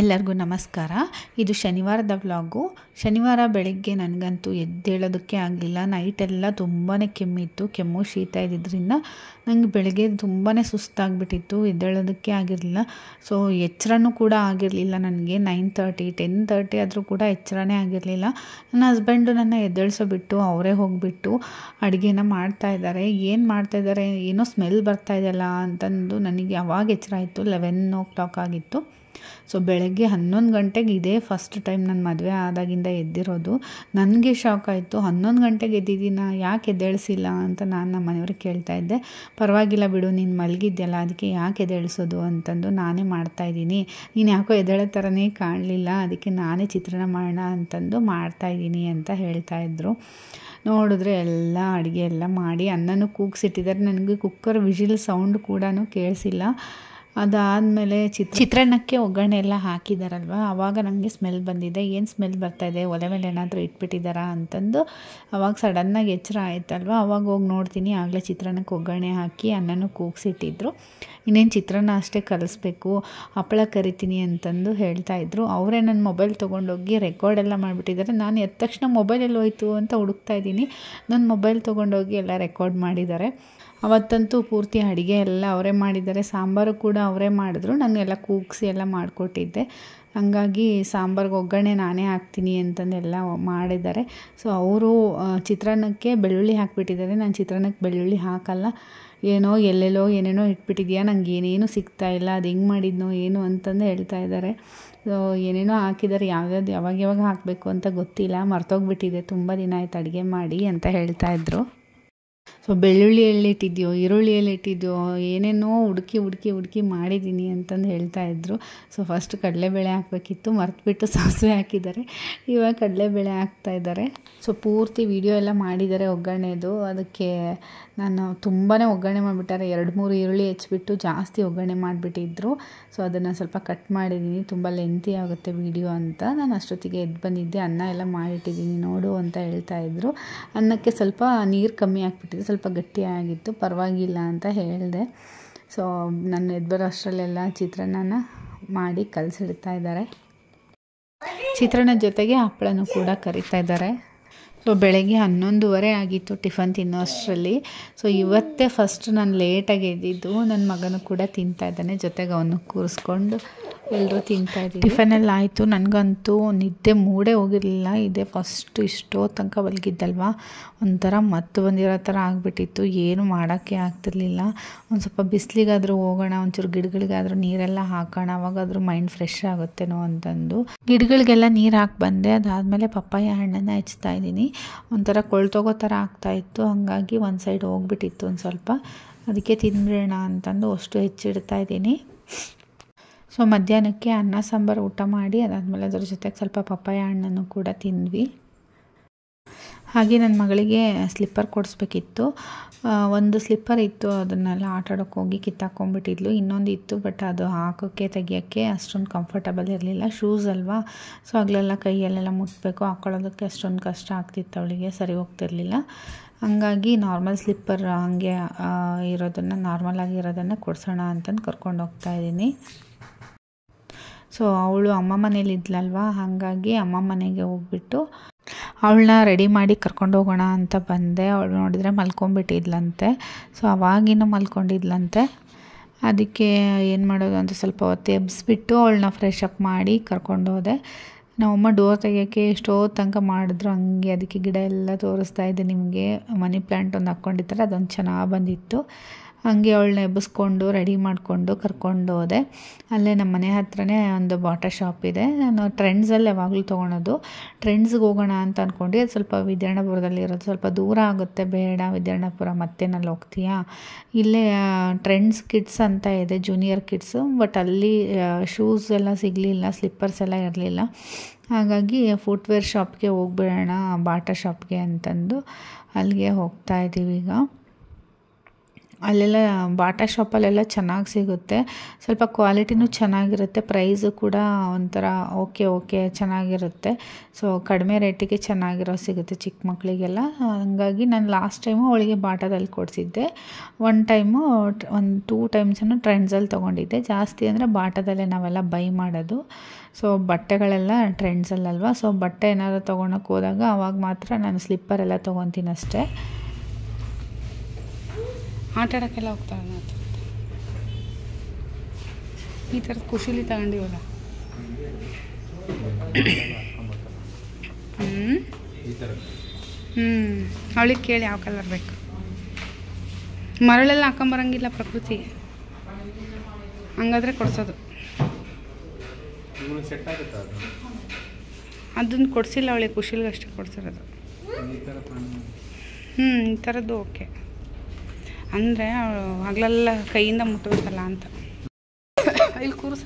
ಎಲ್ಲರಿಗೂ ನಮಸ್ಕಾರ ಇದು ಶನಿವಾರದ ವ್ಲಾಗು ಶನಿವಾರ ಬೆಳಗ್ಗೆ ನನಗಂತೂ ಎದ್ದೇಳೋದಕ್ಕೆ ಆಗಲಿಲ್ಲ ನೈಟೆಲ್ಲ ತುಂಬಾ ಕೆಮ್ಮಿತ್ತು ಕೆಮ್ಮು ಶೀತ ಇದ್ದಿದ್ದರಿಂದ ನನಗೆ ಬೆಳಗ್ಗೆ ತುಂಬಾ ಸುಸ್ತಾಗಿಬಿಟ್ಟಿತ್ತು ಎದ್ದೇಳೋದಕ್ಕೆ ಆಗಿರಲಿಲ್ಲ ಸೊ ಎಚ್ಚರನೂ ಕೂಡ ಆಗಿರಲಿಲ್ಲ ನನಗೆ ನೈನ್ ತರ್ಟಿ ಟೆನ್ ತರ್ಟಿ ಆದರೂ ಕೂಡ ಎಚ್ಚರನೇ ಆಗಿರಲಿಲ್ಲ ನನ್ನ ಹಸ್ಬೆಂಡು ನನ್ನ ಎದ್ದೇಳಿಸೋಬಿಟ್ಟು ಬಿಟ್ಟು ಅವರೇ ಹೋಗಿಬಿಟ್ಟು ಅಡುಗೆನ ಮಾಡ್ತಾಯಿದ್ದಾರೆ ಏನು ಮಾಡ್ತಾಯಿದ್ದಾರೆ ಏನೋ ಸ್ಮೆಲ್ ಬರ್ತಾ ಇದೆಯಲ್ಲ ಅಂತಂದು ನನಗೆ ಅವಾಗ ಎಚ್ಚರ ಆಯಿತು ಲೆವೆನ್ ಓ ಕ್ಲಾಕ್ ಆಗಿತ್ತು ಸೊ ಬೆಳಗ್ಗೆ ಹನ್ನೊಂದು ಗಂಟೆಗೆ ಇದೇ ಫಸ್ಟ್ ಟೈಮ್ ನನ್ನ ಮದುವೆ ಆದಾಗಿಂದ ಎದ್ದಿರೋದು ನನಗೆ ಶಾಕ್ ಆಯಿತು ಹನ್ನೊಂದು ಗಂಟೆಗೆ ಎದ್ದಿದ್ದೀನ ಯಾಕೆ ಎದ್ದೇಳಿಸಿಲ್ಲ ಅಂತ ನಾನು ನಮ್ಮ ಮನೆಯವ್ರಿಗೆ ಕೇಳ್ತಾ ಇದ್ದೆ ಪರವಾಗಿಲ್ಲ ಬಿಡು ನೀನು ಮಲಗಿದ್ಯಲ್ಲ ಅದಕ್ಕೆ ಯಾಕೆ ಎದ್ದೇಳಿಸೋದು ಅಂತಂದು ನಾನೇ ಮಾಡ್ತಾಯಿದ್ದೀನಿ ನೀನು ಯಾಕೋ ಎದ್ದೇಳೋ ಥರನೇ ಕಾಣಲಿಲ್ಲ ಅದಕ್ಕೆ ನಾನೇ ಚಿತ್ರಣ ಮಾಡೋಣ ಅಂತಂದು ಮಾಡ್ತಾಯಿದ್ದೀನಿ ಅಂತ ಹೇಳ್ತಾಯಿದ್ರು ನೋಡಿದ್ರೆ ಎಲ್ಲ ಅಡುಗೆ ಎಲ್ಲ ಮಾಡಿ ಅನ್ನನೂ ಕೂಗ್ಸಿಟ್ಟಿದ್ದಾರೆ ನನಗೆ ಕುಕ್ಕರ್ ವಿಜಿಲ್ ಸೌಂಡ್ ಕೂಡ ಕೇಳಿಸಿಲ್ಲ ಅದಾದಮೇಲೆ ಚಿತ್ರ ಚಿತ್ರಾನ್ನಕ್ಕೆ ಒಗ್ಗರಣೆ ಎಲ್ಲ ಹಾಕಿದಾರಲ್ವ ಆವಾಗ ನನಗೆ ಸ್ಮೆಲ್ ಬಂದಿದೆ ಏನು ಸ್ಮೆಲ್ ಬರ್ತಾಯಿದೆ ಒಲೆ ಮೇಲೆ ಏನಾದರೂ ಇಟ್ಬಿಟ್ಟಿದ್ದಾರಾ ಅಂತಂದು ಆವಾಗ ಸಡನ್ನಾಗಿ ಎಚ್ಚರ ಆಯ್ತಲ್ವ ಅವಾಗ ಹೋಗಿ ನೋಡ್ತೀನಿ ಆಗಲೇ ಚಿತ್ರಾನ್ನಕ್ಕೆ ಒಗ್ಗರಣೆ ಹಾಕಿ ಅನ್ನನೂ ಕೂಗ್ಸಿಟ್ಟಿದ್ರು ಇನ್ನೇನು ಚಿತ್ರಾನ್ನ ಅಷ್ಟೇ ಕಲಿಸ್ಬೇಕು ಹಪ್ಪಳ ಕರಿತೀನಿ ಅಂತಂದು ಹೇಳ್ತಾ ಇದ್ರು ಅವರೇ ನನ್ನ ಮೊಬೈಲ್ ತೊಗೊಂಡೋಗಿ ರೆಕಾರ್ಡೆಲ್ಲ ಮಾಡಿಬಿಟ್ಟಿದ್ದಾರೆ ನಾನು ಎದ್ದ ತಕ್ಷಣ ಮೊಬೈಲಲ್ಲಿ ಹೋಯ್ತು ಅಂತ ಹುಡುಕ್ತಾ ಇದ್ದೀನಿ ನನ್ನ ಮೊಬೈಲ್ ತೊಗೊಂಡೋಗಿ ಎಲ್ಲ ರೆಕಾರ್ಡ್ ಮಾಡಿದ್ದಾರೆ ಅವತ್ತಂತೂ ಪೂರ್ತಿ ಅಡುಗೆ ಎಲ್ಲ ಅವರೇ ಮಾಡಿದ್ದಾರೆ ಸಾಂಬಾರು ಕೂಡ ಅವರೇ ಮಾಡಿದ್ರು ನಾನು ಎಲ್ಲ ಕೂಗಿಸಿ ಎಲ್ಲ ಮಾಡಿಕೊಟ್ಟಿದ್ದೆ ಹಂಗಾಗಿ ಸಾಂಬಾರ್ಗೆ ಒಗ್ಗರಣೆ ನಾನೇ ಹಾಕ್ತೀನಿ ಅಂತಂದೆಲ್ಲ ಮಾಡಿದ್ದಾರೆ ಸೊ ಅವರು ಚಿತ್ರಾನ್ನಕ್ಕೆ ಬೆಳ್ಳುಳ್ಳಿ ಹಾಕಿಬಿಟ್ಟಿದ್ದಾರೆ ನಾನು ಚಿತ್ರಾನ್ನಕ್ಕೆ ಬೆಳ್ಳುಳ್ಳಿ ಹಾಕಲ್ಲ ಏನೋ ಎಲ್ಲೆಲ್ಲೋ ಏನೇನೋ ಇಟ್ಬಿಟ್ಟಿದ್ಯಾ ನನಗೆ ಏನೇನು ಇಲ್ಲ ಅದು ಹೆಂಗೆ ಮಾಡಿದ್ನೋ ಏನು ಅಂತಂದು ಹೇಳ್ತಾ ಇದ್ದಾರೆ ಸೊ ಏನೇನೋ ಹಾಕಿದ್ದಾರೆ ಯಾವ್ಯಾವ್ದು ಯಾವಾಗ ಯಾವಾಗ ಹಾಕಬೇಕು ಅಂತ ಗೊತ್ತಿಲ್ಲ ಮರ್ತೋಗ್ಬಿಟ್ಟಿದೆ ತುಂಬ ದಿನ ಆಯ್ತು ಅಡುಗೆ ಮಾಡಿ ಅಂತ ಹೇಳ್ತಾಯಿದ್ರು ಸೊ ಬೆಳ್ಳುಳ್ಳಿಯಲ್ಲಿ ಇಟ್ಟಿದ್ಯೋ ಈರುಳ್ಳಿಯಲ್ಲಿ ಇಟ್ಟಿದ್ಯೋ ಏನೇನೋ ಹುಡುಕಿ ಹುಡುಕಿ ಹುಡುಕಿ ಮಾಡಿದ್ದೀನಿ ಅಂತಂದು ಹೇಳ್ತಾಯಿದ್ರು ಸೊ ಫಸ್ಟ್ ಕಡಲೆಬೇಳೆ ಹಾಕಬೇಕಿತ್ತು ಮರೆತುಬಿಟ್ಟು ಸಾಸಿವೆ ಹಾಕಿದ್ದಾರೆ ಇವಾಗ ಕಡಲೆಬೇಳೆ ಇದ್ದಾರೆ ಸೊ ಪೂರ್ತಿ ವಿಡಿಯೋ ಎಲ್ಲ ಮಾಡಿದ್ದಾರೆ ಒಗ್ಗರಣೆದು ಅದಕ್ಕೆ ನಾನು ತುಂಬಾ ಒಗ್ಗರಣೆ ಮಾಡಿಬಿಟ್ಟಾರೆ ಎರಡು ಮೂರು ಈರುಳ್ಳಿ ಹೆಚ್ಚಿಬಿಟ್ಟು ಜಾಸ್ತಿ ಒಗ್ಗರಣೆ ಮಾಡಿಬಿಟ್ಟಿದ್ರು ಸೊ ಅದನ್ನು ಸ್ವಲ್ಪ ಕಟ್ ಮಾಡಿದ್ದೀನಿ ತುಂಬ ಲೆಂತಿ ಆಗುತ್ತೆ ವೀಡಿಯೋ ಅಂತ ನಾನು ಅಷ್ಟೊತ್ತಿಗೆ ಎದ್ದು ಬಂದಿದ್ದೆ ಅನ್ನ ಎಲ್ಲ ಮಾಡಿಟ್ಟಿದ್ದೀನಿ ನೋಡು ಅಂತ ಹೇಳ್ತಾ ಇದ್ದರು ಅನ್ನಕ್ಕೆ ಸ್ವಲ್ಪ ನೀರು ಕಮ್ಮಿ ಆಗಿಬಿಟ್ಟಿದೆ ಸ್ವಲ್ಪ ಗಟ್ಟಿಯಾಗಿತ್ತು ಪರವಾಗಿಲ್ಲ ಅಂತ ಹೇಳಿದೆ ಸೊ ನಾನು ಎದ್ದು ಬರೋ ಅಷ್ಟರಲ್ಲೆಲ್ಲ ಚಿತ್ರಾನ್ನ ಮಾಡಿ ಕಲಸಿಡ್ತಾ ಇದ್ದಾರೆ ಚಿತ್ರಾನ್ನ ಜೊತೆಗೆ ಹಪ್ಪಳನೂ ಕೂಡ ಕರಿತಾ ಇದ್ದಾರೆ ಸೊ ಬೆಳಗ್ಗೆ ಹನ್ನೊಂದುವರೆ ಆಗಿತ್ತು ಟಿಫನ್ ತಿನ್ನೋ ಅಷ್ಟರಲ್ಲಿ ಸೊ ಇವತ್ತೇ ಫಸ್ಟ್ ನಾನು ಲೇಟಾಗಿ ಎದ್ದಿದ್ದು ನನ್ನ ಮಗನೂ ಕೂಡ ತಿಂತಾ ಇದ್ದಾನೆ ಜೊತೆಗೆ ಅವನು ಕೂರಿಸ್ಕೊಂಡು ಎಲ್ಲರೂ ತಿಂತಾ ಇದ್ದೀವಿ ಎಲ್ಲ ಆಯಿತು ನನಗಂತೂ ನಿದ್ದೆ ಮೂಡೇ ಹೋಗಿರಲಿಲ್ಲ ಇದೇ ಫಸ್ಟ್ ಇಷ್ಟೋ ತನಕ ಮಲಗಿದ್ದಲ್ವ ಒಂಥರ ಮತ್ತೆ ಬಂದಿರೋ ಥರ ಆಗಿಬಿಟ್ಟಿತ್ತು ಏನು ಮಾಡೋಕ್ಕೆ ಆಗ್ತಿರ್ಲಿಲ್ಲ ಒಂದು ಸ್ವಲ್ಪ ಬಿಸಿಲಿಗಾದರೂ ಹೋಗೋಣ ಒಂಚೂರು ಗಿಡಗಳಿಗಾದರೂ ನೀರೆಲ್ಲ ಹಾಕೋಣ ಅವಾಗಾದರೂ ಮೈಂಡ್ ಫ್ರೆಶ್ ಆಗುತ್ತೇನೋ ಅಂತಂದು ಗಿಡಗಳಿಗೆಲ್ಲ ನೀರು ಹಾಕಿ ಬಂದೆ ಅದಾದಮೇಲೆ ಪಪ್ಪಾಯ ಹಣ್ಣನ್ನು ಹಚ್ತಾ ಇದ್ದೀನಿ ಒಂಥರ ಕೊಳ್ತೋಗೋ ಥರ ಇತ್ತು ಹಾಗಾಗಿ ಒಂದು ಸೈಡ್ ಹೋಗ್ಬಿಟ್ಟಿತ್ತು ಒಂದು ಸ್ವಲ್ಪ ಅದಕ್ಕೆ ತಿನ್ಬಿಡೋಣ ಅಂತಂದು ಅಷ್ಟು ಹೆಚ್ಚಿಡ್ತಾ ಇದ್ದೀನಿ ಸೊ ಮಧ್ಯಾಹ್ನಕ್ಕೆ ಅನ್ನ ಸಾಂಬಾರು ಊಟ ಮಾಡಿ ಅದಾದಮೇಲೆ ಅದ್ರ ಜೊತೆಗೆ ಸ್ವಲ್ಪ ಪಪ್ಪಾಯ ಹಣ್ಣನ್ನು ಕೂಡ ತಿಂದ್ವಿ ಹಾಗೆ ನನ್ನ ಮಗಳಿಗೆ ಸ್ಲಿಪ್ಪರ್ ಕೊಡಿಸ್ಬೇಕಿತ್ತು ಒಂದು ಸ್ಲಿಪ್ಪರ್ ಇತ್ತು ಅದನ್ನೆಲ್ಲ ಆಟ ಆಡೋಕ್ಕೆ ಹೋಗಿ ಕಿತ್ತಾಕೊಂಡ್ಬಿಟ್ಟಿದ್ಲು ಇನ್ನೊಂದು ಇತ್ತು ಬಟ್ ಅದು ಹಾಕೋಕ್ಕೆ ತೆಗಿಯೋಕ್ಕೆ ಅಷ್ಟೊಂದು ಕಂಫರ್ಟಬಲ್ ಇರಲಿಲ್ಲ ಶೂಸ್ ಅಲ್ವಾ ಸೊ ಅಗಲೆಲ್ಲ ಕೈಯಲ್ಲೆಲ್ಲ ಮುಟ್ಟಬೇಕು ಹಾಕ್ಕೊಳ್ಳೋದಕ್ಕೆ ಅಷ್ಟೊಂದು ಕಷ್ಟ ಆಗ್ತಿತ್ತು ಅವಳಿಗೆ ಸರಿ ಹೋಗ್ತಿರ್ಲಿಲ್ಲ ಹಂಗಾಗಿ ನಾರ್ಮಲ್ ಸ್ಲಿಪ್ಪರ್ ಹಂಗೆ ಇರೋದನ್ನು ನಾರ್ಮಲ್ ಆಗಿರೋದನ್ನು ಕೊಡಿಸೋಣ ಅಂತಂದು ಕರ್ಕೊಂಡು ಹೋಗ್ತಾ ಇದ್ದೀನಿ ಸೊ ಅವಳು ಅಮ್ಮ ಮನೇಲಿ ಇದ್ಲಲ್ವಾ ಹಾಗಾಗಿ ಅಮ್ಮ ಮನೆಗೆ ಹೋಗ್ಬಿಟ್ಟು ಅವಳನ್ನ ರೆಡಿ ಮಾಡಿ ಕರ್ಕೊಂಡು ಹೋಗೋಣ ಅಂತ ಬಂದೆ ಅವಳು ನೋಡಿದರೆ ಮಲ್ಕೊಂಡ್ಬಿಟ್ಟಿದ್ಲಂತೆ ಸೊ ಅವಾಗಿನ ಮಲ್ಕೊಂಡಿದ್ಲಂತೆ ಅದಕ್ಕೆ ಏನು ಮಾಡೋದು ಅಂತ ಸ್ವಲ್ಪ ಹೊತ್ತು ಎಬ್ಸಿಬಿಟ್ಟು ಅವಳನ್ನ ಫ್ರೆಶ್ ಅಪ್ ಮಾಡಿ ಕರ್ಕೊಂಡು ಹೋದೆ ನಮ್ಮಮ್ಮ ಡೋರ್ ತೆಗಿಯೋಕ್ಕೆ ಎಷ್ಟೋ ತನಕ ಮಾಡಿದ್ರು ಹಂಗೆ ಅದಕ್ಕೆ ಗಿಡ ಎಲ್ಲ ತೋರಿಸ್ತಾ ಇದ್ದೆ ನಿಮಗೆ ಮನಿ ಪ್ಲ್ಯಾಂಟ್ ಒಂದು ಹಾಕ್ಕೊಂಡಿರ್ತಾರೆ ಅದೊಂದು ಚೆನ್ನಾಗಿ ಬಂದಿತ್ತು ಹಾಗೆ ಅವಳನ್ನ ಎಬ್ಬಿಸ್ಕೊಂಡು ರೆಡಿ ಮಾಡಿಕೊಂಡು ಕರ್ಕೊಂಡು ಹೋದೆ ಅಲ್ಲೇ ನಮ್ಮ ಮನೆ ಹತ್ರನೇ ಒಂದು ಬಾಟಾ ಶಾಪ್ ಇದೆ ನಾನು ಟ್ರೆಂಡ್ಸಲ್ಲಿ ಯಾವಾಗಲೂ ತೊಗೊಳೋದು ಟ್ರೆಂಡ್ಸ್ಗೆ ಹೋಗೋಣ ಅಂತ ಅಂದ್ಕೊಂಡು ಅದು ಸ್ವಲ್ಪ ವಿದ್ಯಾರ್ಣಪುರದಲ್ಲಿ ಇರೋದು ಸ್ವಲ್ಪ ದೂರ ಆಗುತ್ತೆ ಬೇಡ ವಿದ್ಯಾರ್ಣಪುರ ಮತ್ತೆ ನಾನು ಹೋಗ್ತೀಯಾ ಇಲ್ಲೇ ಟ್ರೆಂಡ್ಸ್ ಕಿಡ್ಸ್ ಅಂತ ಇದೆ ಜೂನಿಯರ್ ಕಿಡ್ಸು ಬಟ್ ಅಲ್ಲಿ ಶೂಸ್ ಎಲ್ಲ ಸಿಗಲಿಲ್ಲ ಸ್ಲಿಪ್ಪರ್ಸ್ ಎಲ್ಲ ಇರಲಿಲ್ಲ ಹಾಗಾಗಿ ಫುಟ್ವೇರ್ ಶಾಪ್ಗೆ ಹೋಗ್ಬಿಡೋಣ ಬಾಟಾ ಶಾಪ್ಗೆ ಅಂತಂದು ಅಲ್ಲಿಗೆ ಹೋಗ್ತಾ ಇದ್ದೀವಿ ಈಗ ಅಲ್ಲೆಲ್ಲ ಬಾಟಾ ಶಾಪಲ್ಲೆಲ್ಲ ಚೆನ್ನಾಗಿ ಸಿಗುತ್ತೆ ಸ್ವಲ್ಪ ಕ್ವಾಲಿಟಿನೂ ಚೆನ್ನಾಗಿರುತ್ತೆ ಪ್ರೈಸು ಕೂಡ ಒಂಥರ ಓಕೆ ಓಕೆ ಚೆನ್ನಾಗಿರುತ್ತೆ ಸೊ ಕಡಿಮೆ ರೇಟಿಗೆ ಚೆನ್ನಾಗಿರೋ ಸಿಗುತ್ತೆ ಚಿಕ್ಕ ಮಕ್ಕಳಿಗೆಲ್ಲ ಹಾಗಾಗಿ ನಾನು ಲಾಸ್ಟ್ ಟೈಮು ಅವಳಿಗೆ ಬಾಟಾದಲ್ಲಿ ಕೊಡಿಸಿದ್ದೆ ಒನ್ ಟೈಮು ಒಂದು ಟೂ ಟೈಮ್ಸನ್ನು ಟ್ರೆಂಡ್ಸಲ್ಲಿ ತೊಗೊಂಡಿದ್ದೆ ಜಾಸ್ತಿ ಅಂದರೆ ಬಾಟಾದಲ್ಲೇ ನಾವೆಲ್ಲ ಬೈ ಮಾಡೋದು ಸೊ ಬಟ್ಟೆಗಳೆಲ್ಲ ಟ್ರೆಂಡ್ಸಲ್ಲಲ್ವ ಸೊ ಬಟ್ಟೆ ಏನಾದರೂ ತೊಗೊಳಕ್ಕೆ ಹೋದಾಗ ಆವಾಗ ಮಾತ್ರ ನಾನು ಸ್ಲಿಪ್ಪರೆಲ್ಲ ತೊಗೊತೀನಿ ಆಟ ಆಡೋಕ್ಕೆಲ್ಲ ಹೋಗ್ತಾಳೆ ನಾವು ಈ ಥರದ್ದು ಖುಷಿಲಿ ತಗೊಂಡಿವಲ್ಲ ಹ್ಞೂ ಹ್ಞೂ ಅವಳಿಗೆ ಕೇಳಿ ಯಾವ ಕಲರ್ ಬೇಕು ಮರಳೆಲ್ಲ ಹಾಕೊಂಬರಂಗಿಲ್ಲ ಪ್ರಕೃತಿ ಹಂಗಾದ್ರೆ ಕೊಡಿಸೋದು ಅದನ್ನು ಕೊಡಿಸಿಲ್ಲ ಅವಳಿಗೆ ಖುಷಿಲಿಗಷ್ಟೇ ಅಷ್ಟೇ ಕೊಡ್ಸಿರೋದು ಹ್ಞೂ ಈ ಥರದ್ದು ಓಕೆ ಅಂದರೆ ಅವಳು ಹಗಲೆಲ್ಲ ಕೈಯಿಂದ ಮುಟ್ಟಬೇಕಲ್ಲ ಅಂತ ಇಲ್ಲಿ ಕೂರಿಸ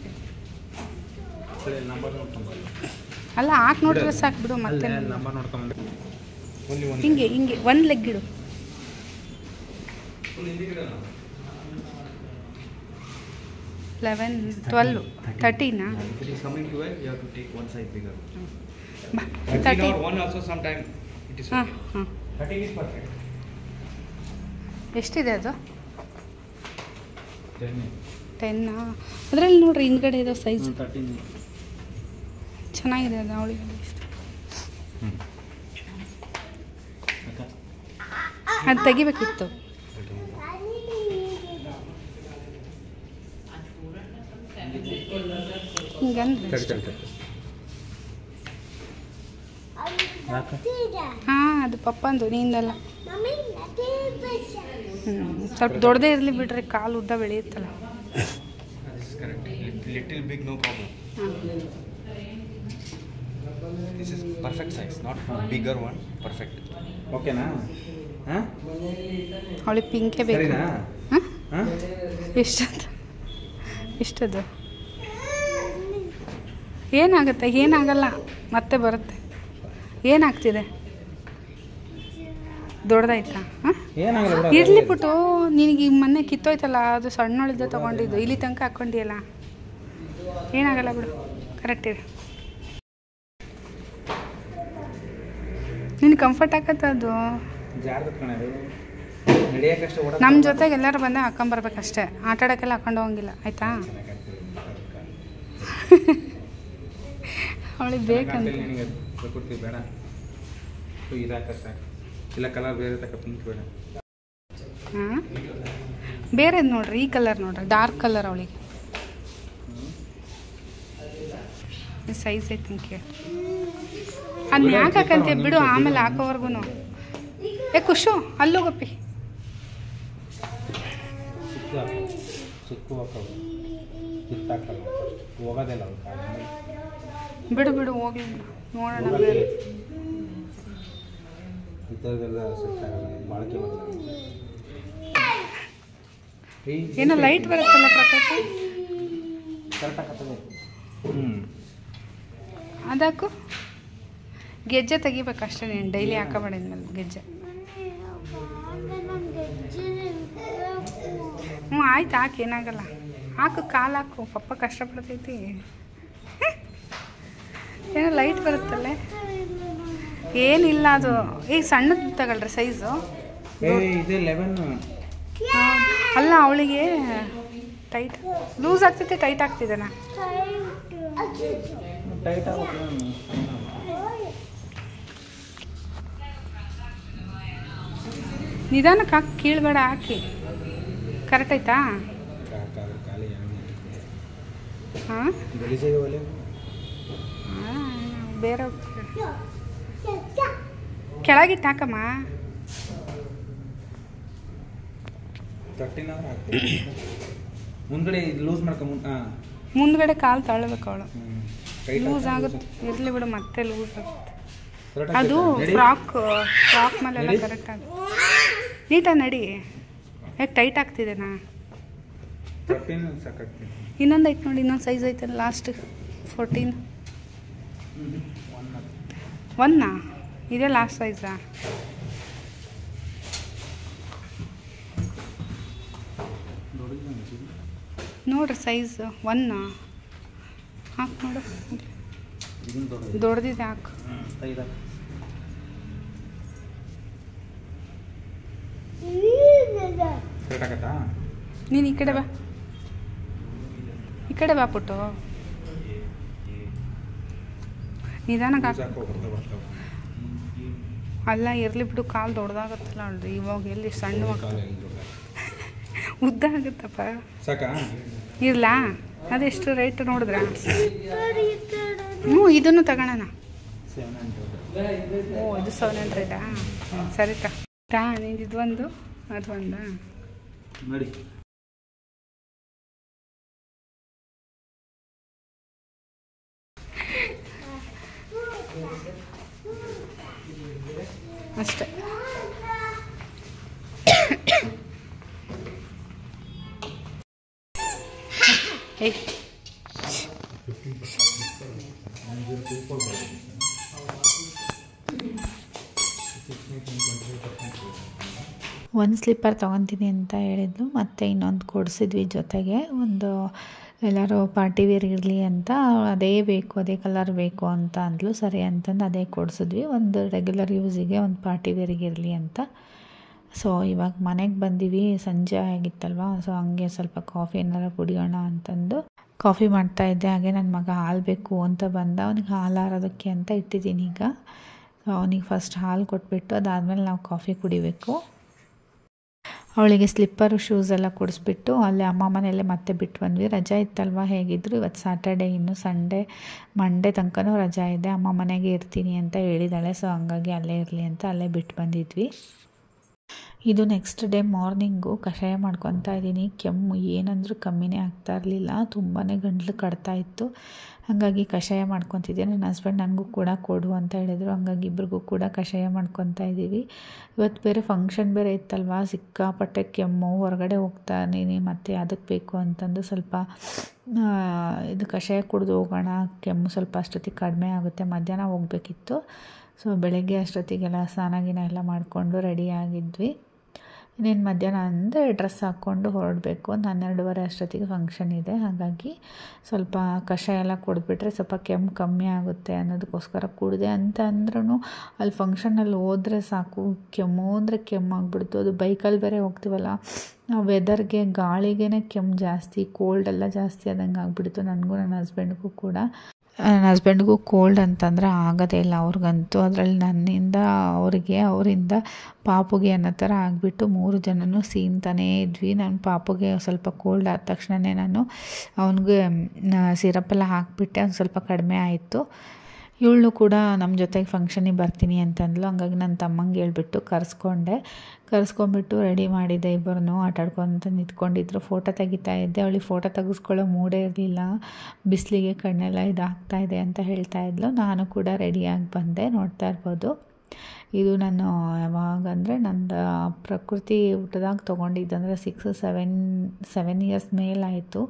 ಅಲ್ಲ ಹಾಕಿ ನೋಡಿದ್ರೆ ಸಾಕು ಬಿಡು ಮತ್ತೆ ಹಿಂಗೆ ಹಿಂಗೆ ಒಂದು ಲೆಗ್ ಇಡು ಲೆವೆನ್ ಟ್ವೆಲ್ ತರ್ಟೀನಾ ತರ್ಟಿ ಹಾಂ ಹಾಂ ಎಷ್ಟಿದೆ ಅದು ಟೆನ್ನಾ ಅದರಲ್ಲಿ ನೋಡ್ರಿ ಹಿಂದ್ಗಡೆ ಇದೋ ಸೈಜ್ ಚೆನ್ನಾಗಿದೆ ಅದು ಅವಳಿಗೆ ಅದು ತೆಗಿಬೇಕಿತ್ತು ಹಾಂ ಅದು ಪಪ್ಪಂದು ನೀಂದಲ್ಲ ಸ್ವಲ್ಪ ದೊಡ್ಡದೇ ಇರಲಿ ಬಿಡ್ರಿ ಕಾಲು ಉದ್ದ ಬೆಳೆಯುತ್ತಲ್ಲ ಲಿಟಲ್ ಬಿಗ್ ನೋ ಪರ್ಫೆಕ್ಟ್ ಎಷ್ಟದು ಏನಾಗುತ್ತೆ ಏನಾಗಲ್ಲ ಮತ್ತೆ ಬರುತ್ತೆ ಏನಾಗ್ತಿದೆ ದೊಡ್ಡದಾಯ್ತಾ ಇರ್ಲಿ ಬಿಟ್ಟು ನಿನಗೆ ಮೊನ್ನೆ ಕಿತ್ತೋಯ್ತಲ್ಲ ಅದು ಸಣ್ಣೊಳಿದ್ದ ತಗೊಂಡಿದ್ದು ಇಲ್ಲಿ ತನಕ ಹಾಕೊಂಡಿಯಲ್ಲ ಏನಾಗಲ್ಲ ಬಿಡು ಕರೆಕ್ಟ್ ಇದೆ ನಿನ್ ಕಂಫರ್ಟ್ ಆಗತ್ತ ಅದು ನಮ್ಮ ಜೊತೆಗೆ ಎಲ್ಲರೂ ಬಂದಾಗ ಹಾಕೊಂಬರ್ಬೇಕಷ್ಟೇ ಆಟ ಆಡೋಕ್ಕೆಲ್ಲ ಹಾಕೊಂಡು ಹೋಗಂಗಿಲ್ಲ ಆಯಿತಾ ಅವಳಿಗೆ ಬೇಕಂತ ಇಲ್ಲ ಕಲರ್ ಬೇರೆ ಪಿಂಕ್ ಹಾಂ ಬೇರೆದು ನೋಡ್ರಿ ಈ ಕಲರ್ ನೋಡ್ರಿ ಡಾರ್ಕ್ ಕಲರ್ ಅವಳಿಗೆ ಸೈಜ್ ಐತಿ ಕೇಳಿ ಅದನ್ನ ಯಾಕೆ ಬಿಡು ಆಮೇಲೆ ಹಾಕೋವರೆಗೂ ಏ ಖುಷು ಅಲ್ಲೋಗಪ್ಪಿ ಬಿಡು ಬಿಡು ಹೋಗ್ಲಿ ನೋಡೋಣ ಏನೋ ಲೈಟ್ ಬರುತ್ತಲ್ಲ ಪ್ರಕಾಶ ಹ್ಞೂ ಗೆಜ್ಜೆ ತೆಗಿಬೇಕು ಅಷ್ಟೇ ನೀನು ಡೈಲಿ ಹಾಕೋಬೇಡ ಗೆಜ್ಜೆ ಹ್ಞೂ ಆಯ್ತು ಹಾಕಿ ಏನಾಗಲ್ಲ ಹಾಕು ಕಾಲು ಹಾಕು ಪಪ್ಪ ಕಷ್ಟಪಡ್ತೈತಿ ಏನೋ ಲೈಟ್ ಬರುತ್ತಲ್ಲೇ ಏನಿಲ್ಲ ಅದು ಈಗ ಸಣ್ಣದು ತಗೊಳ್ರಿ ಸೈಜು ಅಲ್ಲ ಅವಳಿಗೆ ಟೈಟ್ ಲೂಸ್ ಆಗ್ತೈತೆ ಟೈಟ್ ಆಗ್ತಿದೆ ನಿಧಾನಕ್ಕೆ ಹಾಕಿ ಕೀಳ್ಬೇಡ ಹಾಕಿ ಕರೆಕ್ಟ್ ಆಯ್ತಾ ಹಾಂ ಬೇರೆ ಕೆಳಗಿಟ್ಟಾಕಮ್ಮ ಮುಂದ್ಗಡೆ ಲೂಸ್ ಮಾಡ್ಕೊಂಡ್ ಮುಂದ್ಗಡೆ ಕಾಲು ತಳ್ಬೇಕು ಅವಳು ಲೂಸ್ ಆಗುತ್ತೆ ಇರ್ಲಿ ಬಿಡು ಮತ್ತೆ ಲೂಸ್ ಆಗುತ್ತೆ ಅದು ಫ್ರಾಕ್ ಫ್ರಾಕ್ ಮೇಲೆಲ್ಲ ಕರೆಕ್ಟ್ ಆಗುತ್ತೆ ನೀಟಾ ನಡಿ ಯಾಕೆ ಟೈಟ್ ಆಗ್ತಿದೆನಾ ಇನ್ನೊಂದು ಐತೆ ನೋಡಿ ಇನ್ನೊಂದು ಸೈಜ್ ಐತೆ ಲಾಸ್ಟ್ ಫೋರ್ಟೀನ್ ಒನ್ನಾ ಇದೇ ಲಾಸ್ಟ್ ಸೈಜಾ ನೋಡ್ರಿ ಸೈಜ್ ಒನ್ ಹಾಕಿ ನೋಡು ದೊಡ್ಡದಿದೆ ಹಾಕು ನೀನು ಈ ಕಡೆ ಬಾ ಈ ಕಡೆ ಬಾ ಪುಟ್ಟು ನಿಧಾನಕ್ಕೆ ಹಾಕು ಅಲ್ಲ ಇರಲಿ ಬಿಡು ಕಾಲು ದೊಡ್ಡದಾಗತ್ತಲ್ಲ ಅಲ್ರಿ ಇವಾಗ ಎಲ್ಲಿ ಸಣ್ಣ ಉದ್ದ ಆಗುತ್ತಪ್ಪ ಇರಲಾ ಅದೆಷ್ಟು ರೇಟ್ ನೋಡಿದ್ರ ಹ್ಞೂ ಇದನ್ನು ತಗೋಣ ಓ ಅದು ಸೆವೆನ್ ಹಂಡ್ರೆಡಾ ಸರಿ ತಾ ನಿಂದು ಇದು ಒಂದು ನೋಡಿ ಅಷ್ಟೆ ಒಂದು ಸ್ಲಿಪ್ಪರ್ ತೊಗೊತೀನಿ ಅಂತ ಹೇಳಿದ್ಲು ಮತ್ತೆ ಇನ್ನೊಂದು ಕೊಡಿಸಿದ್ವಿ ಜೊತೆಗೆ ಒಂದು ಎಲ್ಲರೂ ಪಾರ್ಟಿ ವೇರ್ ಇರಲಿ ಅಂತ ಅದೇ ಬೇಕು ಅದೇ ಕಲರ್ ಬೇಕು ಅಂತ ಅಂದ್ಲು ಸರಿ ಅಂತಂದು ಅದೇ ಕೊಡಿಸಿದ್ವಿ ಒಂದು ರೆಗ್ಯುಲರ್ ಯೂಸಿಗೆ ಒಂದು ಪಾರ್ಟಿ ವೇರಿಗೆ ಇರಲಿ ಅಂತ ಸೊ ಇವಾಗ ಮನೆಗೆ ಬಂದೀವಿ ಸಂಜೆ ಆಗಿತ್ತಲ್ವ ಸೊ ಹಂಗೆ ಸ್ವಲ್ಪ ಕಾಫಿ ಏನಾರ ಕುಡಿಯೋಣ ಅಂತಂದು ಕಾಫಿ ಮಾಡ್ತಾ ಇದ್ದೆ ಹಾಗೆ ನನ್ನ ಮಗ ಹಾಲು ಬೇಕು ಅಂತ ಬಂದ ಅವ್ನಿಗೆ ಹಾಲು ಆರೋದಕ್ಕೆ ಅಂತ ಇಟ್ಟಿದ್ದೀನಿ ಈಗ ಅವನಿಗೆ ಫಸ್ಟ್ ಹಾಲು ಕೊಟ್ಬಿಟ್ಟು ಅದಾದಮೇಲೆ ನಾವು ಕಾಫಿ ಕುಡಿಬೇಕು ಅವಳಿಗೆ ಸ್ಲಿಪ್ಪರ್ ಶೂಸ್ ಎಲ್ಲ ಕೊಡಿಸ್ಬಿಟ್ಟು ಅಲ್ಲಿ ಅಮ್ಮ ಮನೆಯಲ್ಲೇ ಮತ್ತೆ ಬಿಟ್ಟು ಬಂದ್ವಿ ರಜಾ ಇತ್ತಲ್ವ ಹೇಗಿದ್ರು ಇವತ್ತು ಸ್ಯಾಟರ್ಡೆ ಇನ್ನು ಸಂಡೇ ಮಂಡೇ ತನಕನೂ ರಜಾ ಇದೆ ಅಮ್ಮ ಮನೆಗೆ ಇರ್ತೀನಿ ಅಂತ ಹೇಳಿದಾಳೆ ಸೊ ಹಂಗಾಗಿ ಅಲ್ಲೇ ಇರಲಿ ಅಂತ ಅಲ್ಲೇ ಬಿಟ್ಟು ಬಂದಿದ್ವಿ ಇದು ನೆಕ್ಸ್ಟ್ ಡೇ ಮಾರ್ನಿಂಗು ಕಷಾಯ ಮಾಡ್ಕೊತಾ ಇದ್ದೀನಿ ಕೆಮ್ಮು ಏನಂದರೂ ಕಮ್ಮಿನೇ ಆಗ್ತಾ ಇರಲಿಲ್ಲ ತುಂಬಾ ಗಂಟ್ಲು ಕಡ್ತಾ ಇತ್ತು ಹಾಗಾಗಿ ಕಷಾಯ ಮಾಡ್ಕೊತಿದ್ದೆ ನನ್ನ ಹಸ್ಬೆಂಡ್ ನನಗೂ ಕೂಡ ಕೊಡು ಅಂತ ಹೇಳಿದರು ಹಂಗಾಗಿ ಇಬ್ರಿಗೂ ಕೂಡ ಕಷಾಯ ಮಾಡ್ಕೊತಾ ಇದ್ದೀವಿ ಇವತ್ತು ಬೇರೆ ಫಂಕ್ಷನ್ ಬೇರೆ ಇತ್ತಲ್ವಾ ಸಿಕ್ಕಾಪಟ್ಟೆ ಕೆಮ್ಮು ಹೊರಗಡೆ ಹೋಗ್ತಾನೆ ಮತ್ತೆ ಅದಕ್ಕೆ ಬೇಕು ಅಂತಂದು ಸ್ವಲ್ಪ ಇದು ಕಷಾಯ ಕುಡಿದು ಹೋಗೋಣ ಕೆಮ್ಮು ಸ್ವಲ್ಪ ಅಷ್ಟೊತ್ತಿಗೆ ಕಡಿಮೆ ಆಗುತ್ತೆ ಮಧ್ಯಾಹ್ನ ಹೋಗಬೇಕಿತ್ತು ಸೊ ಬೆಳಗ್ಗೆ ಅಷ್ಟೊತ್ತಿಗೆಲ್ಲ ಸ್ನಾನ ಗಿನ ಎಲ್ಲ ಮಾಡಿಕೊಂಡು ರೆಡಿಯಾಗಿದ್ವಿ ಇನ್ನೇನು ಮಧ್ಯಾಹ್ನ ಅಂದರೆ ಡ್ರೆಸ್ ಹಾಕ್ಕೊಂಡು ಹೊರಡಬೇಕು ಒಂದು ಹನ್ನೆರಡುವರೆ ಅಷ್ಟೊತ್ತಿಗೆ ಫಂಕ್ಷನ್ ಇದೆ ಹಾಗಾಗಿ ಸ್ವಲ್ಪ ಕಷಾಯ ಎಲ್ಲ ಕುಡಿದ್ಬಿಟ್ರೆ ಸ್ವಲ್ಪ ಕೆಮ್ಮು ಕಮ್ಮಿ ಆಗುತ್ತೆ ಅನ್ನೋದಕ್ಕೋಸ್ಕರ ಕೂಡಿದೆ ಅಂತ ಅಂದ್ರೂ ಅಲ್ಲಿ ಫಂಕ್ಷನಲ್ಲಿ ಹೋದರೆ ಸಾಕು ಕೆಮ್ಮು ಅಂದರೆ ಕೆಮ್ಮು ಆಗ್ಬಿಡ್ತು ಅದು ಬೈಕಲ್ಲಿ ಬೇರೆ ಹೋಗ್ತೀವಲ್ಲ ವೆದರ್ಗೆ ಗಾಳಿಗೆ ಕೆಮ್ಮು ಜಾಸ್ತಿ ಕೋಲ್ಡೆಲ್ಲ ಜಾಸ್ತಿ ಆದಂಗೆ ಆಗ್ಬಿಡ್ತು ನನಗೂ ನನ್ನ ಹಸ್ಬೆಂಡ್ಗೂ ಕೂಡ ನನ್ನ ಹಸ್ಬೆಂಡ್ಗೂ ಕೋಲ್ಡ್ ಅಂತಂದರೆ ಆಗೋದೇ ಇಲ್ಲ ಅವ್ರಿಗಂತೂ ಅದರಲ್ಲಿ ನನ್ನಿಂದ ಅವರಿಗೆ ಅವರಿಂದ ಪಾಪುಗೆ ಅನ್ನೋ ಥರ ಆಗಿಬಿಟ್ಟು ಮೂರು ಜನನೂ ಸೀನ್ತಾನೇ ಇದ್ವಿ ನನ್ನ ಪಾಪುಗೆ ಸ್ವಲ್ಪ ಕೋಲ್ಡ್ ಆದ ತಕ್ಷಣವೇ ನಾನು ಅವನಿಗೆ ಸಿರಪ್ಪೆಲ್ಲ ಹಾಕಿಬಿಟ್ಟೆ ಅವ್ನು ಸ್ವಲ್ಪ ಕಡಿಮೆ ಆಯಿತು ಇವಳು ಕೂಡ ನಮ್ಮ ಜೊತೆಗೆ ಫಂಕ್ಷನಿಗೆ ಬರ್ತೀನಿ ಅಂತಂದ್ಲು ಹಂಗಾಗಿ ನನ್ನ ತಮ್ಮಂಗೆ ಹೇಳ್ಬಿಟ್ಟು ಕರೆಸ್ಕೊಂಡೆ ಕರೆಸ್ಕೊಂಡ್ಬಿಟ್ಟು ರೆಡಿ ಮಾಡಿದೆ ಇಬ್ಬರನ್ನು ಆಟಾಡ್ಕೊತ ನಿಂತ್ಕೊಂಡಿದ್ರು ಫೋಟೋ ತೆಗಿತಾ ಇದ್ದೆ ಅವಳಿಗೆ ಫೋಟೋ ತೆಗೆಸ್ಕೊಳ್ಳೋ ಮೂಡೇ ಇರಲಿಲ್ಲ ಬಿಸಿಲಿಗೆ ಕಣ್ಣೆಲ್ಲ ಇದಾಗ್ತಾ ಇದೆ ಅಂತ ಹೇಳ್ತಾ ಇದ್ಲು ನಾನು ಕೂಡ ರೆಡಿಯಾಗಿ ಬಂದೆ ನೋಡ್ತಾ ಇರ್ಬೋದು ಇದು ನಾನು ಯಾವಾಗಂದರೆ ನಂದು ಪ್ರಕೃತಿ ಊಟದಾಗ ತೊಗೊಂಡಿದ್ದಂದರೆ ಸಿಕ್ಸ್ ಸೆವೆನ್ ಸೆವೆನ್ ಇಯರ್ಸ್ ಮೇಲಾಯಿತು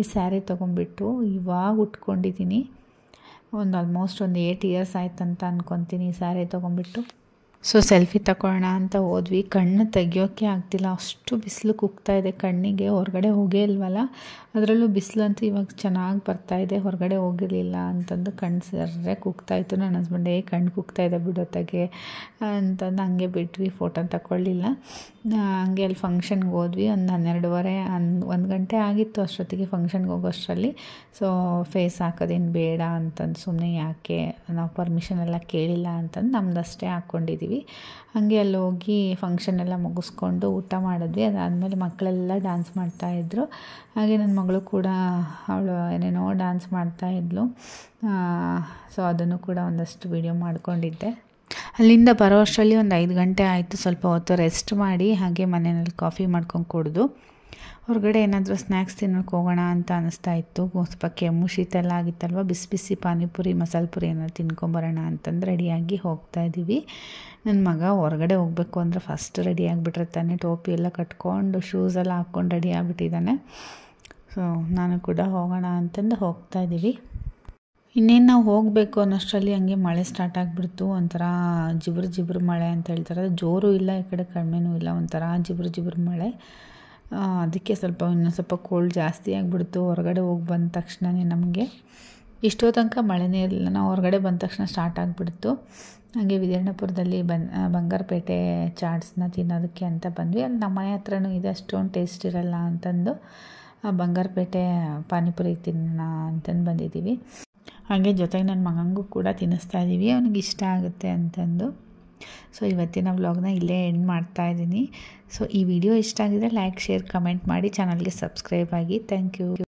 ಈ ಸ್ಯಾರಿ ತೊಗೊಂಡ್ಬಿಟ್ಟು ಇವಾಗ ಉಟ್ಕೊಂಡಿದ್ದೀನಿ ಒಂದು ಆಲ್ಮೋಸ್ಟ್ ಒಂದು ಏಯ್ಟ್ ಇಯರ್ಸ್ ಅಂತ ಅನ್ಕೊತೀನಿ ಈ ಸ್ಯಾರಿ ತೊಗೊಂಬಿಟ್ಟು ಸೊ ಸೆಲ್ಫಿ ತಗೋಣ ಅಂತ ಹೋದ್ವಿ ಕಣ್ಣು ತೆಗಿಯೋಕ್ಕೆ ಆಗ್ತಿಲ್ಲ ಅಷ್ಟು ಬಿಸಿಲು ಕುಗ್ತಾ ಇದೆ ಕಣ್ಣಿಗೆ ಹೊರಗಡೆ ಹೋಗೇ ಇಲ್ವಲ್ಲ ಅದರಲ್ಲೂ ಬಿಸಿಲಂತೂ ಇವಾಗ ಚೆನ್ನಾಗಿ ಬರ್ತಾ ಇದೆ ಹೊರಗಡೆ ಹೋಗಿರಲಿಲ್ಲ ಅಂತಂದು ಕಣ್ಣು ಸರ್ರೆ ಕುಗ್ತಾಯಿತ್ತು ನನ್ನ ಹಸ್ಬೆಂಡ್ ಏ ಕಣ್ಣು ಕುಗ್ತಾ ಇದೆ ಬಿಡೋತ್ತಾಗೆ ಅಂತಂದು ಹಂಗೆ ಬಿಟ್ವಿ ಫೋಟೋ ತಗೊಳ್ಳಿಲ್ಲ ಹಂಗೆ ಅಲ್ಲಿ ಫಂಕ್ಷನ್ಗೆ ಹೋದ್ವಿ ಒಂದು ಹನ್ನೆರಡುವರೆ ಹನ್ ಒಂದು ಗಂಟೆ ಆಗಿತ್ತು ಅಷ್ಟೊತ್ತಿಗೆ ಫಂಕ್ಷನ್ಗೆ ಹೋಗೋಷ್ಟರಲ್ಲಿ ಸೊ ಫೇಸ್ ಹಾಕೋದೇನು ಬೇಡ ಅಂತಂದು ಸುಮ್ಮನೆ ಯಾಕೆ ನಾವು ಪರ್ಮಿಷನ್ ಎಲ್ಲ ಕೇಳಿಲ್ಲ ಅಂತಂದು ಅಷ್ಟೇ ಹಾಕ್ಕೊಂಡಿದ್ದೀವಿ ಮಾಡಿದ್ವಿ ಹಾಗೆ ಅಲ್ಲಿ ಹೋಗಿ ಫಂಕ್ಷನ್ ಎಲ್ಲ ಮುಗಿಸ್ಕೊಂಡು ಊಟ ಮಾಡಿದ್ವಿ ಅದಾದಮೇಲೆ ಮಕ್ಕಳೆಲ್ಲ ಡ್ಯಾನ್ಸ್ ಮಾಡ್ತಾಯಿದ್ರು ಹಾಗೆ ನನ್ನ ಮಗಳು ಕೂಡ ಅವಳು ಏನೇನೋ ಡ್ಯಾನ್ಸ್ ಮಾಡ್ತಾಯಿದ್ಲು ಸೊ ಅದನ್ನು ಕೂಡ ಒಂದಷ್ಟು ವೀಡಿಯೋ ಮಾಡಿಕೊಂಡಿದ್ದೆ ಅಲ್ಲಿಂದ ಬರೋ ಅಷ್ಟರಲ್ಲಿ ಒಂದು ಐದು ಗಂಟೆ ಆಯಿತು ಸ್ವಲ್ಪ ಹೊತ್ತು ರೆಸ್ಟ್ ಮಾಡಿ ಹಾಗೆ ಮನೆಯಲ್ಲಿ ಕಾಫಿ ಮಾಡ್ಕೊಂಡು ಕುಡಿದು ಹೊರಗಡೆ ಏನಾದರೂ ಸ್ನ್ಯಾಕ್ಸ್ ತಿನ್ನೋಕೆ ಹೋಗೋಣ ಅಂತ ಅನ್ನಿಸ್ತಾ ಇತ್ತು ಸ್ವಲ್ಪ ಕೆಮ್ಮು ಶೀತ ಎಲ್ಲ ಆಗಿತ್ತಲ್ವ ಬಿಸಿ ಬಿಸಿ ಪಾನಿಪುರಿ ಮಸಾಲೆ ಪುರಿ ಏನಾದ್ರು ತಿನ್ಕೊಂಬರೋಣ ಅಂತಂದು ರೆಡಿಯಾಗಿ ಹೋಗ್ತಾ ಇದ್ದೀವಿ ನನ್ನ ಮಗ ಹೊರಗಡೆ ಹೋಗಬೇಕು ಅಂದರೆ ಫಸ್ಟ್ ರೆಡಿ ಆಗಿಬಿಟ್ಟಿರ್ತಾನೆ ತಾನೆ ಟೋಪಿ ಎಲ್ಲ ಕಟ್ಕೊಂಡು ಶೂಸೆಲ್ಲ ಹಾಕ್ಕೊಂಡು ರೆಡಿ ಆಗಿಬಿಟ್ಟಿದ್ದಾನೆ ಸೊ ನಾನು ಕೂಡ ಹೋಗೋಣ ಅಂತಂದು ಹೋಗ್ತಾ ಇದ್ದೀವಿ ಇನ್ನೇನು ನಾವು ಹೋಗಬೇಕು ಅನ್ನೋಷ್ಟರಲ್ಲಿ ಹಂಗೆ ಮಳೆ ಸ್ಟಾರ್ಟ್ ಆಗಿಬಿಡ್ತು ಒಂಥರ ಜಿಬ್ರು ಜಿಬ್ರು ಮಳೆ ಅಂತ ಹೇಳ್ತಾರೆ ಜೋರು ಇಲ್ಲ ಈ ಕಡೆ ಕಡಿಮೆನೂ ಇಲ್ಲ ಒಂಥರ ಜಿಬ್ರು ಜಿಬ್ರು ಮಳೆ ಅದಕ್ಕೆ ಸ್ವಲ್ಪ ಇನ್ನೊಂದು ಸ್ವಲ್ಪ ಕೋಲ್ಡ್ ಜಾಸ್ತಿ ಆಗಿಬಿಡ್ತು ಹೊರಗಡೆ ಹೋಗಿ ಬಂದ ತಕ್ಷಣವೇ ನಮಗೆ ಇಷ್ಟೋ ತನಕ ಮಳೆನೇ ಇರಲಿಲ್ಲ ನಾವು ಹೊರಗಡೆ ಬಂದ ತಕ್ಷಣ ಸ್ಟಾರ್ಟ್ ಆಗಿಬಿಡ್ತು ಹಾಗೆ ವಿದರ್ಣಪುರದಲ್ಲಿ ಬನ್ ಬಂಗಾರಪೇಟೆ ಚಾಟ್ಸ್ನ ತಿನ್ನೋದಕ್ಕೆ ಅಂತ ಬಂದ್ವಿ ಅಲ್ಲಿ ನಮ್ಮ ಮನೆ ಹತ್ರನೂ ಇದೆ ಅಷ್ಟೊಂದು ಟೇಸ್ಟ್ ಇರೋಲ್ಲ ಅಂತಂದು ಬಂಗಾರಪೇಟೆ ಪಾನಿಪುರಿ ತಿನ್ನೋಣ ಅಂತಂದು ಬಂದಿದ್ದೀವಿ ಹಾಗೆ ಜೊತೆಗೆ ನನ್ನ ಮಗಂಗೂ ಕೂಡ ತಿನ್ನಿಸ್ತಾ ಇದ್ದೀವಿ ಅವ್ನಿಗೆ ಇಷ್ಟ ಆಗುತ್ತೆ ಅಂತಂದು ಸೊ ಇವತ್ತಿನ ವ್ಲಾಗ್ನ ಇಲ್ಲೇ ಎಂಡ್ ಮಾಡ್ತಾ ಇದ್ದೀನಿ ಸೊ ಈ ವಿಡಿಯೋ ಇಷ್ಟ ಆಗಿದ್ರೆ ಲೈಕ್ ಶೇರ್ ಕಮೆಂಟ್ ಮಾಡಿ ಚಾನಲ್ಗೆ ಸಬ್ಸ್ಕ್ರೈಬ್ ಆಗಿ ಥ್ಯಾಂಕ್ ಯು